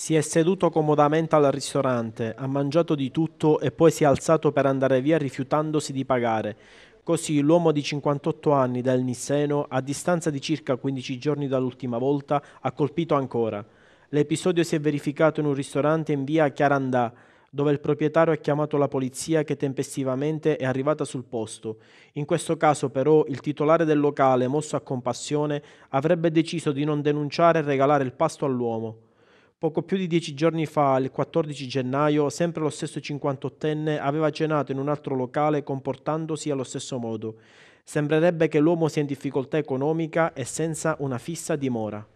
Si è seduto comodamente al ristorante, ha mangiato di tutto e poi si è alzato per andare via rifiutandosi di pagare. Così l'uomo di 58 anni del Nisseno, a distanza di circa 15 giorni dall'ultima volta, ha colpito ancora. L'episodio si è verificato in un ristorante in via Chiarandà, dove il proprietario ha chiamato la polizia che tempestivamente è arrivata sul posto. In questo caso però il titolare del locale, mosso a compassione, avrebbe deciso di non denunciare e regalare il pasto all'uomo. Poco più di dieci giorni fa, il 14 gennaio, sempre lo stesso 58enne aveva cenato in un altro locale comportandosi allo stesso modo. Sembrerebbe che l'uomo sia in difficoltà economica e senza una fissa dimora.